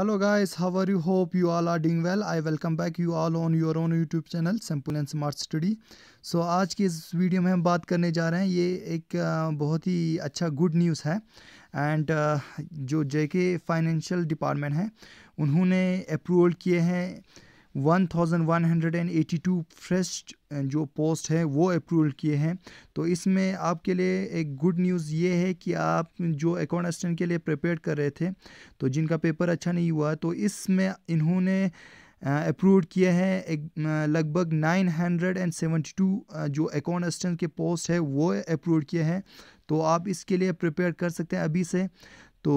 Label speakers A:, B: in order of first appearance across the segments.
A: hello guys how are you hope you all are doing well I welcome back you all on your own YouTube channel simple and smart study so आज की इस video में हम बात करने जा रहे हैं ये एक बहुत ही अच्छा गुड न्यूज़ है एंड जो जेके फाइनेंशियल डिपार्टमेंट है उन्होंने अप्रूवल किए हैं 1182 फ्रेश जो पोस्ट है वो अप्रूवल किए हैं तो इसमें आपके लिए एक गुड न्यूज़ ये है कि आप जो अकाउंट असिस्टेंट के लिए प्रिपेयर कर रहे थे तो जिनका पेपर अच्छा नहीं हुआ तो इसमें इन्होंने अप्रूव किया है एक लगभग 972 जो अकाउंट असिस्टेंट के पोस्ट है वो अप्रूव किए हैं तो आप इसके लिए प्रिपेयर कर सकते हैं अभी से तो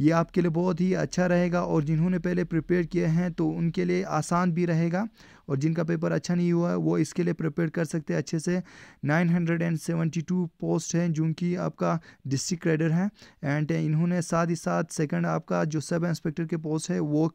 A: ये आपके लिए बहुत ही अच्छा रहेगा और जिन्होंने पहले प्रिपेयर किए हैं तो उनके लिए आसान भी रहेगा और जिनका पेपर अच्छा नहीं हुआ है वो इसके लिए प्रिपेयर कर सकते हैं अच्छे से 972 पोस्ट हैं जो कि आपका डिस्ट्रिक्ट रेडर हैं एंड इन्होंने साथ ही साथ सेकंड आपका जो सब इंस्पेक्टर के पोस्ट है वो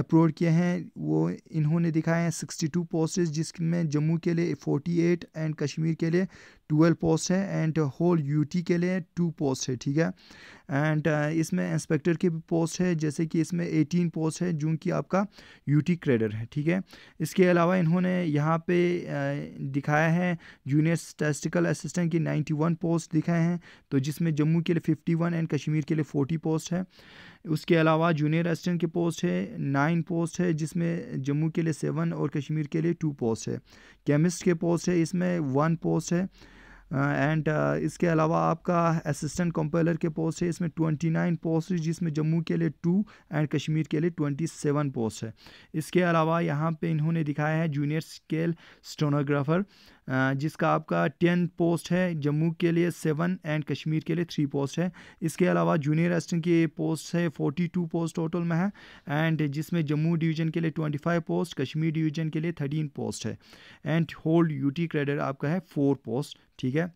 A: अप्रोड किए हैं वो इन्होंने दिखाए हैं 62 पोस्ट जिसमें जम्मू के लिए 48 एंड कश्मीर के लिए 12 पोस्ट है एंड होल यूटी के लिए टू पोस्ट है ठीक है एंड इसमें इसमें इंस्पेक्टर की भी पोस्ट है जैसे कि इसमें एटीन पोस्ट है जो कि आपका यूटी क्रेडर है ठीक है इसके अलावा इन्होंने यहाँ पे दिखाया है जूनियर स्टेस्टिकल असिस्टेंट की नाइन्टी वन पोस्ट दिखाए हैं तो जिसमें जम्मू के लिए फिफ्टी वन एंड कश्मीर के लिए फोर्टी पोस्ट है उसके अलावा जूनियर असिस्टेंट की पोस्ट है नाइन पोस्ट है जिसमें जम्मू के लिए सेवन और कश्मीर के लिए टू पोस्ट है केमिस्ट के पोस्ट है इसमें वन पोस्ट है एंड uh, इसके अलावा आपका असिस्टेंट कंपेलर के पोस्ट है इसमें 29 पोस्ट है जिसमें जम्मू के लिए टू एंड कश्मीर के लिए 27 पोस्ट है इसके अलावा यहाँ पे इन्होंने दिखाया है जूनियर स्केल स्टोनोग्राफर जिसका आपका टेन पोस्ट है जम्मू के लिए सेवन एंड कश्मीर के लिए थ्री पोस्ट है इसके अलावा जूनियर असिस्टेंट की पोस्ट है फोर्टी टू पोस्ट टोटल में है एंड जिसमें जम्मू डिवीज़न के लिए twenty five post Kashmir division के लिए थर्टीन पोस्ट है एंड होल्ड यूटी क्रेडिट आपका है फोर पोस्ट ठीक है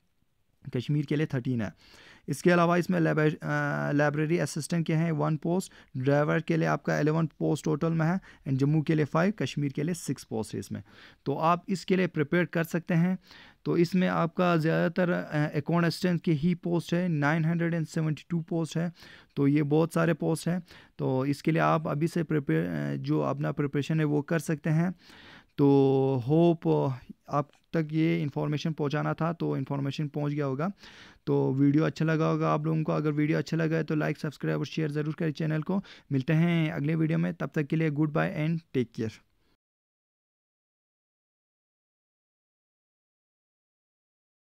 A: कश्मीर के लिए थर्टीन है इसके अलावा इसमें लाइब्रेरी असिस्टेंट के हैं वन पोस्ट ड्राइवर के लिए आपका एलेवन पोस्ट टोटल में है एंड जम्मू के लिए फाइव कश्मीर के लिए सिक्स पोस्ट है इसमें तो आप इसके लिए प्रिपेयर कर सकते हैं तो इसमें आपका ज़्यादातर अकाउंट असिस्टेंट के ही पोस्ट है 972 पोस्ट है तो ये बहुत सारे पोस्ट हैं तो इसके लिए आप अभी से प्रिपेयर जो अपना प्रिपरेशन है वो कर सकते हैं तो होप आप तक ये इन्फॉर्मेशन पहुंचाना था तो इन्फॉर्मेशन पहुंच गया होगा तो वीडियो अच्छा लगा होगा आप लोगों को अगर वीडियो अच्छा लगा है तो लाइक सब्सक्राइब और शेयर ज़रूर करें चैनल को मिलते हैं अगले वीडियो में तब तक के लिए goodbye and take care